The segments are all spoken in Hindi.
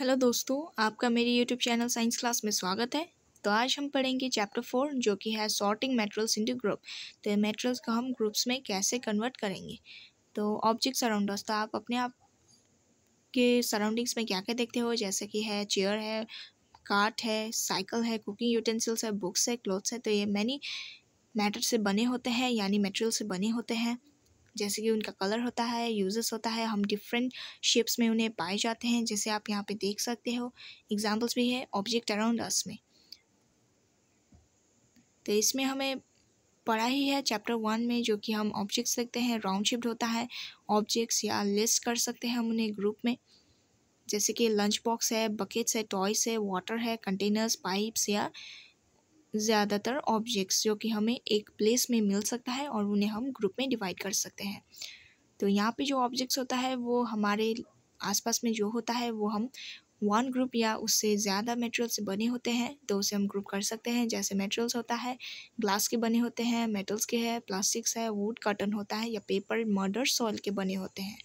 हेलो दोस्तों आपका मेरी यूट्यूब चैनल साइंस क्लास में स्वागत है तो आज हम पढ़ेंगे चैप्टर फोर जो कि है सॉर्टिंग मेटेरियल्स इनटू ग्रुप तो मेटेरियल्स को हम ग्रुप्स में कैसे कन्वर्ट करेंगे तो ऑब्जेक्ट्स अराउंड अस तो आप अपने आप के सराउंडिंग्स में क्या क्या देखते हो जैसे कि है चेयर है काट है साइकिल है कुकिंग यूटेंसिल्स है बुक्स है क्लोथ्स है तो ये मैनी मैटर से बने होते हैं यानी मेटेरियल से बने होते हैं जैसे कि उनका कलर होता है यूजेस होता है हम डिफरेंट शेप्स में उन्हें पाए जाते हैं जैसे आप यहाँ पे देख सकते हो एग्जाम्पल्स भी है ऑब्जेक्ट अराउंड अस में तो इसमें हमें पढ़ा ही है चैप्टर वन में जो कि हम ऑब्जेक्ट्स लिखते हैं राउंड शिफ्ट होता है ऑब्जेक्ट्स या लिस्ट कर सकते हैं हम उन्हें ग्रुप में जैसे कि लंच बॉक्स है बकेट्स है टॉयस है वाटर है कंटेनर्स पाइप्स या ज़्यादातर ऑब्जेक्ट्स जो कि हमें एक प्लेस में मिल सकता है और उन्हें हम ग्रुप में डिवाइड कर सकते हैं तो यहाँ पे जो ऑब्जेक्ट्स होता है वो हमारे आसपास में जो होता है वो हम वन ग्रुप या उससे ज़्यादा मेटेरियल से बने होते हैं तो उसे हम ग्रुप कर सकते हैं जैसे मेटेरियल्स होता है ग्लास के बने होते हैं मेटल्स के हैं प्लास्टिक्स है वुड कॉटन होता है या पेपर मर्डर सॉल के बने होते हैं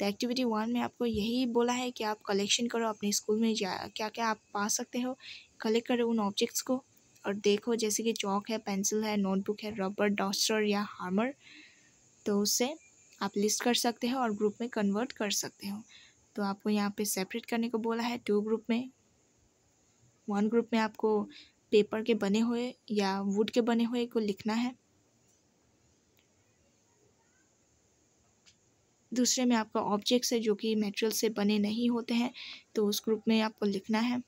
तो एक्टिविटी वन में आपको यही बोला है कि आप कलेक्शन करो अपने स्कूल में जा क्या क्या आप पा सकते हो कलेक्ट करो उन ऑब्जेक्ट्स को और देखो जैसे कि चौक है पेंसिल है नोटबुक है रबर डॉस्टर या हार्मर तो उससे आप लिस्ट कर सकते हो और ग्रुप में कन्वर्ट कर सकते हो तो आपको यहाँ पे सेपरेट करने को बोला है टू ग्रुप में वन ग्रुप में आपको पेपर के बने हुए या वुड के बने हुए को लिखना है दूसरे में आपका ऑब्जेक्ट्स है जो कि मेटेरियल से बने नहीं होते हैं तो उस ग्रुप में आपको लिखना है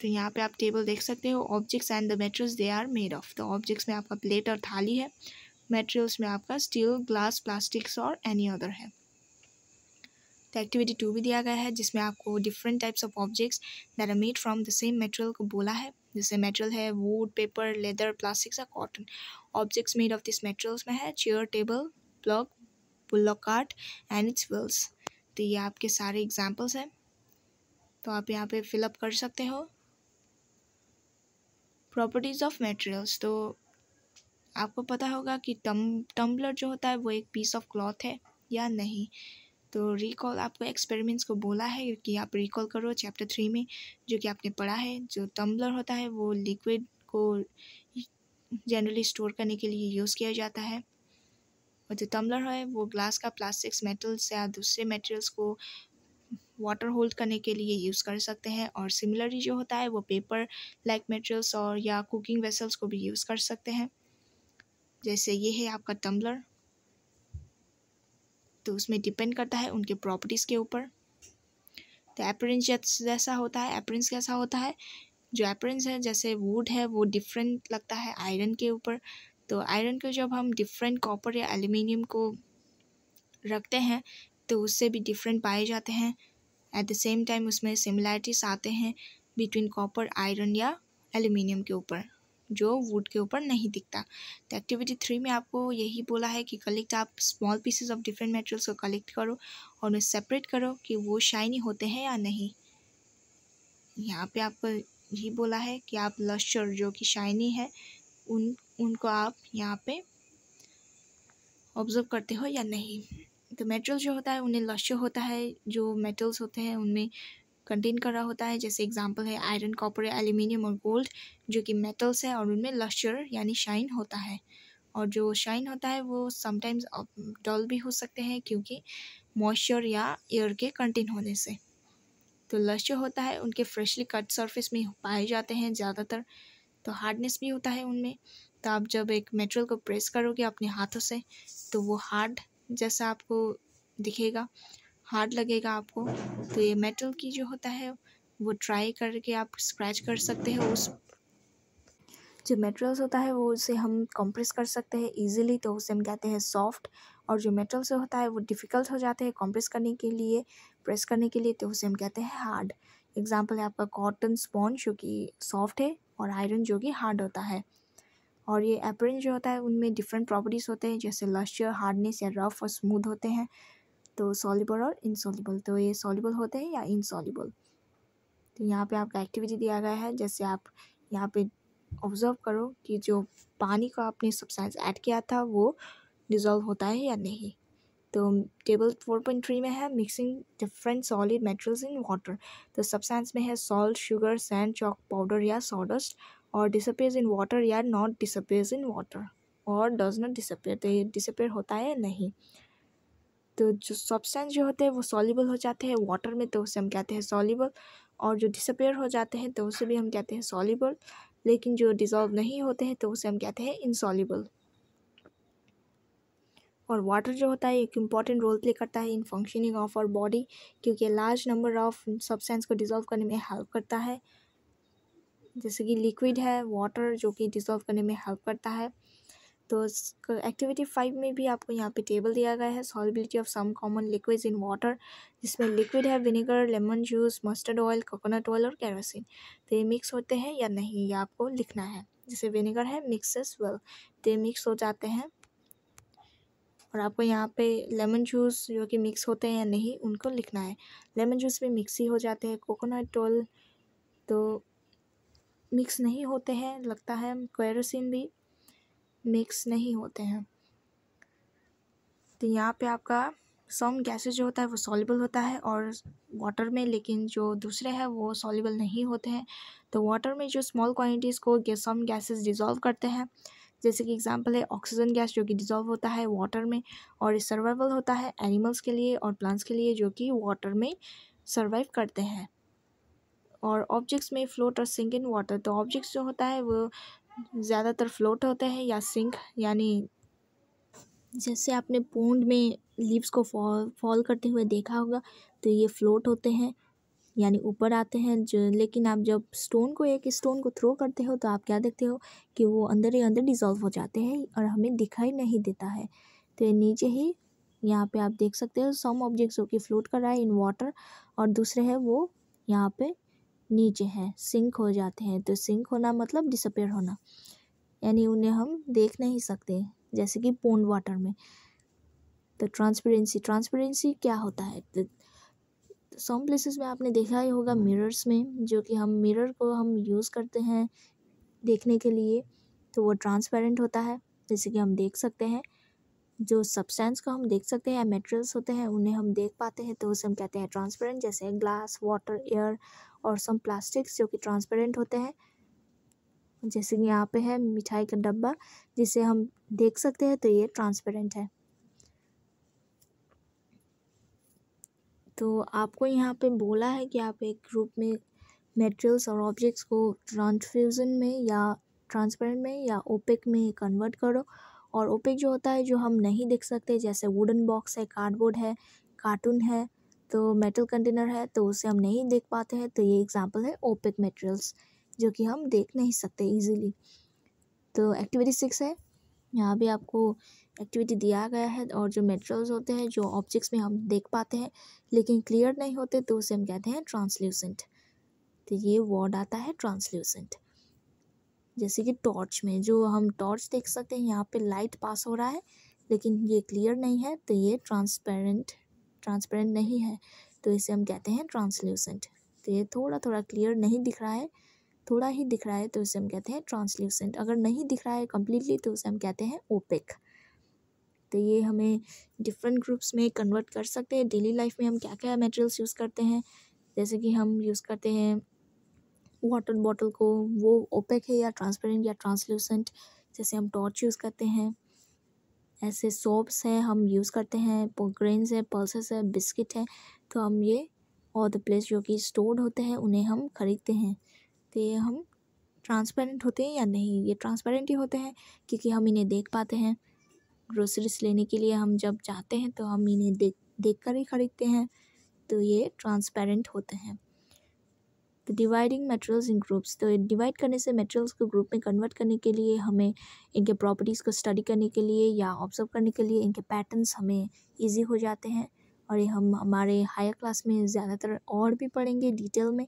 तो यहाँ पे आप टेबल देख सकते हो objects and the materials they are made of the objects में आपका प्लेट और थाली है मेटेरियल्स में आपका स्टील ग्लास प्लास्टिक्स और एनी अदर है तो एक्टिविटी टू भी दिया गया है जिसमें आपको different types of objects that are made from the same material को बोला है जैसे मेटेरियल है वुड पेपर लेदर प्लास्टिक्स या cotton objects made of this materials में है chair table plough bullock cart and its wheels तो ये आपके सारे एग्जाम्पल्स हैं तो आप यहाँ पे फिलअप कर सकते हो प्रॉपर्टीज़ ऑफ मटेरियल्स तो आपको पता होगा कि टम टम्बलर जो होता है वो एक पीस ऑफ क्लॉथ है या नहीं तो रिकॉल आपको एक्सपेरिमेंट्स को बोला है कि आप रिकॉल करो चैप्टर थ्री में जो कि आपने पढ़ा है जो टम्बलर होता है वो लिक्विड को जनरली स्टोर करने के लिए यूज़ किया जाता है और जो टम्बलर है वो ग्लास का प्लास्टिक्स मेटल्स या दूसरे मटेरियल्स को वाटर होल्ड करने के लिए यूज़ कर सकते हैं और सिमिलरली जो होता है वो पेपर लाइक मटेरियल्स और या कुकिंग वेसल्स को भी यूज़ कर सकते हैं जैसे ये है आपका टम्बलर तो उसमें डिपेंड करता है उनके प्रॉपर्टीज़ के ऊपर तो एपरेंस जैसा होता है एपरेंस कैसा होता है जो एपरेंस है जैसे वुड है वो डिफरेंट लगता है आयरन के ऊपर तो आयरन को जब हम डिफरेंट कॉपर या एल्यूमिनियम को रखते हैं तो उससे भी डिफरेंट पाए जाते हैं एट द सेम टाइम उसमें सिमिलैरिटीज आते हैं बिटवीन कॉपर आयरन या एल्यूमिनियम के ऊपर जो वुड के ऊपर नहीं दिखता तो एक्टिविटी थ्री में आपको यही बोला है कि कलेक्ट आप small pieces of different materials को कलेक्ट करो और उन्हें सेपरेट करो कि वो शाइनी होते हैं या नहीं यहाँ पे आपको यही बोला है कि आप लश्चर जो कि शाइनी है उन उनको आप यहाँ पे ऑब्ज़र्व करते हो या नहीं तो मेटल जो होता है उन्हें लश्य होता है जो मेटल्स होते हैं उनमें कंटेन कर रहा होता है जैसे एग्जांपल है आयरन कॉपर एल्यूमिनियम और गोल्ड जो कि मेटल्स है और उनमें लश्चर यानी शाइन होता है और जो शाइन होता है वो समटाइम्स डल भी हो सकते हैं क्योंकि मॉइस्चर या एयर के कंटेन होने से तो लश्चर होता है उनके फ्रेशली कट सरफेस में पाए जाते हैं ज़्यादातर तो हार्डनेस भी होता है उनमें तो आप जब एक मेटेरियल को प्रेस करोगे अपने हाथों से तो वो हार्ड जैसा आपको दिखेगा हार्ड लगेगा आपको तो ये मेटल की जो होता है वो ट्राई करके आप स्क्रैच कर सकते हैं उस जो मेटल्स होता है वो उसे हम कंप्रेस कर सकते हैं इजीली तो उसे हम कहते हैं सॉफ्ट और जो मेटल से होता है वो डिफ़िकल्ट हो जाते हैं कंप्रेस करने के लिए प्रेस करने के लिए तो उसे हम कहते हैं हार्ड एग्जाम्पल है आपका कॉटन स्पॉन्ज जो कि सॉफ्ट है और आयरन जो कि हार्ड होता है और ये एपरेंट जो होता है उनमें डिफरेंट प्रॉपर्टीज़ होते हैं जैसे लश्चर हार्डनेस या रफ और स्मूथ होते हैं तो सॉलिबल और इनसॉलिबल तो ये सॉलिबल होते हैं या इनसॉलिबल तो यहाँ पे आपका एक्टिविटी दिया गया है जैसे आप यहाँ पे ऑब्ज़र्व करो कि जो पानी का आपने सब्सटेंस ऐड किया था वो डिजॉल्व होता है या नहीं तो टेबल फोर पॉइंट थ्री में है mixing different solid materials in water तो सब्सटेंस में है salt sugar sand chalk powder या सॉडस्ट और डिसअपेयर इन वाटर या नॉट डिसअपेयर इन वाटर और डज नॉट डिसअपेयर तो ये डिसअपेयर होता है नहीं तो जो सब्सटेंस जो होते हैं वो सॉलिबल हो जाते हैं वाटर में तो उसे हम कहते हैं सॉलिबल और जो डिसअपेयर हो जाते हैं तो उसे भी हम कहते हैं सॉलिबल लेकिन जो डिजॉल्व नहीं होते हैं तो उसे हम कहते हैं इनसॉलिबल और वाटर जो होता है एक इम्पॉर्टेंट रोल प्ले करता है in functioning of our body क्योंकि लार्ज नंबर ऑफ सब्सटेंस को डिज़ोल्व करने में हेल्प करता है जैसे कि लिक्विड है वाटर जो कि डिज़ोल्व करने में हेल्प करता है तो एक्टिविटी फाइव में भी आपको यहाँ पे टेबल दिया गया है solubility of some common liquid in water जिसमें लिक्विड है vinegar lemon juice mustard oil coconut oil और कैरोसिन तो ये मिक्स होते हैं या नहीं ये आपको लिखना है जैसे विनेगर है मिक्सेस वेल तो ये मिक्स हो जाते हैं और आपको यहाँ पे लेमन जूस जो कि मिक्स होते हैं या नहीं उनको लिखना है लेमन जूस भी मिक्स ही हो जाते हैं कोकोनट ऑयल तो मिक्स नहीं होते हैं लगता है क्वेरोसिन भी मिक्स नहीं होते हैं तो यहाँ पे आपका सम गैसेज जो होता है वो सॉलिबल होता है और वाटर में लेकिन जो दूसरे हैं वो सॉलिबल नहीं होते हैं तो वाटर में जो स्मॉल क्वांटिटीज़ को सम गैसेज डिज़ोल्व करते हैं जैसे कि एग्जांपल है ऑक्सीजन गैस जो कि डिज़ोल्व होता है वाटर में और सर्वाइवल होता है एनिमल्स के लिए और प्लांट्स के लिए जो कि वाटर में सर्वाइव करते हैं और ऑब्जेक्ट्स में फ्लोट और सिंक इन वाटर तो ऑब्जेक्ट्स जो होता है वो ज़्यादातर फ्लोट होते हैं या सिंक यानी जैसे आपने पोंड में लीव्स को फॉल फॉल करते हुए देखा होगा तो ये फ्लोट होते हैं यानी ऊपर आते हैं जो लेकिन आप जब स्टोन को एक स्टोन को थ्रो करते हो तो आप क्या देखते हो कि वो अंदर ही अंदर डिज़ोल्व हो जाते हैं और हमें दिखाई नहीं देता है तो नीचे ही यहाँ पे आप देख सकते हो सम ऑब्जेक्ट्स जो कि फ्लोट कर रहा है इन वाटर और दूसरे है वो यहाँ पे नीचे हैं सिंक हो जाते हैं तो सिंक होना मतलब डिसअपेयर होना यानी उन्हें हम देख नहीं सकते जैसे कि पोन वाटर में तो ट्रांसपेरेंसी ट्रांसपेरेंसी क्या होता है सम तो, प्लेसेस तो में आपने देखा ही होगा मिरर्स में जो कि हम मिरर को हम यूज़ करते हैं देखने के लिए तो वो ट्रांसपेरेंट होता है जैसे कि हम देख सकते हैं जो सब्सटेंस को हम देख सकते हैं या होते हैं उन्हें हम देख पाते हैं तो उसे हम कहते हैं ट्रांसपेरेंट जैसे ग्लास वाटर एयर और सम प्लास्टिक्स जो कि ट्रांसपेरेंट होते हैं जैसे कि यहाँ पे है मिठाई का डब्बा जिसे हम देख सकते हैं तो ये ट्रांसपेरेंट है तो आपको यहाँ पे बोला है कि आप एक ग्रुप में मेटेरियल्स और ऑब्जेक्ट्स को ट्रांसफ्यूज़न में या ट्रांसपेरेंट में या ओपेक में कन्वर्ट करो और ओपेक जो होता है जो हम नहीं देख सकते जैसे वुडन बॉक्स है कार्डबोर्ड है कार्टून है तो मेटल कंटेनर है तो उसे हम नहीं देख पाते हैं तो ये एग्ज़ाम्पल है ओपेक मटेरियल्स जो कि हम देख नहीं सकते इजीली तो एक्टिविटी सिक्स है यहाँ भी आपको एक्टिविटी दिया गया है और जो मेटेरियल्स होते हैं जो ऑब्जेक्ट्स में हम देख पाते हैं लेकिन क्लियर नहीं होते तो उसे हम कहते हैं ट्रांसल्यूसेंट तो ये वर्ड आता है ट्रांसल्यूसेंट जैसे कि टॉर्च में जो हम टॉर्च देख सकते हैं यहाँ पे लाइट पास हो रहा है लेकिन ये क्लियर नहीं है तो ये ट्रांसपेरेंट ट्रांसपेरेंट नहीं है तो इसे हम कहते हैं ट्रांसल्यूसेंट तो ये थोड़ा थोड़ा क्लियर नहीं दिख रहा है थोड़ा ही दिख रहा है तो इसे हम कहते हैं ट्रांसल्यूसेंट अगर नहीं दिख रहा है कम्प्लीटली तो उसे हम कहते हैं ओपेक तो ये हमें डिफरेंट ग्रुप्स में कन्वर्ट कर सकते हैं डेली लाइफ में हम क्या क्या मटेरियल्स यूज़ करते हैं जैसे कि हम यूज़ करते हैं वाटर बॉटल को वो ओपेक है या ट्रांसपेरेंट या ट्रांसलूसेंट जैसे हम टॉर्च यूज़ करते हैं ऐसे सोप्स हैं हम यूज़ करते हैं ग्रेन्स हैं पल्सेस है बिस्किट है तो हम ये और द प्लेस जो कि स्टोर्ड होते हैं उन्हें हम ख़रीदते हैं तो ये हम ट्रांसपेरेंट होते हैं या नहीं ये ट्रांसपेरेंट ही होते हैं क्योंकि हम इन्हें देख पाते हैं ग्रोसरीज लेने के लिए हम जब जाते हैं तो हम इन्हें देख देख कर ही ख़रीदते हैं तो ये ट्रांसपेरेंट होते हैं तो डिवाइडिंग मेटेरियल्स इन ग्रुप्स तो डिवाइड करने से मेटेरियल्स को ग्रुप में कन्वर्ट करने के लिए हमें इनके प्रॉपर्टीज़ को स्टडी करने के लिए या ऑब्जर्व करने के लिए इनके पैटर्न्स हमें ईजी हो जाते हैं और ये हम हमारे हायर क्लास में ज़्यादातर और भी पढ़ेंगे डिटेल में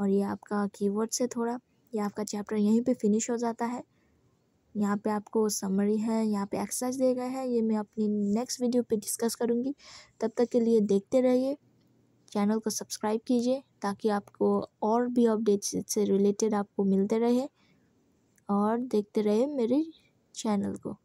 और ये आपका कीवर्ड्स से थोड़ा ये आपका चैप्टर यहीं पे फिनिश हो जाता है यहाँ पे आपको समरी है यहाँ पे एक्सरसाइज दिए गए हैं ये मैं अपनी नेक्स्ट वीडियो पे डिस्कस करूँगी तब तक के लिए देखते रहिए चैनल को सब्सक्राइब कीजिए ताकि आपको और भी अपडेट्स से रिलेटेड आपको मिलते रहे और देखते रहे मेरे चैनल को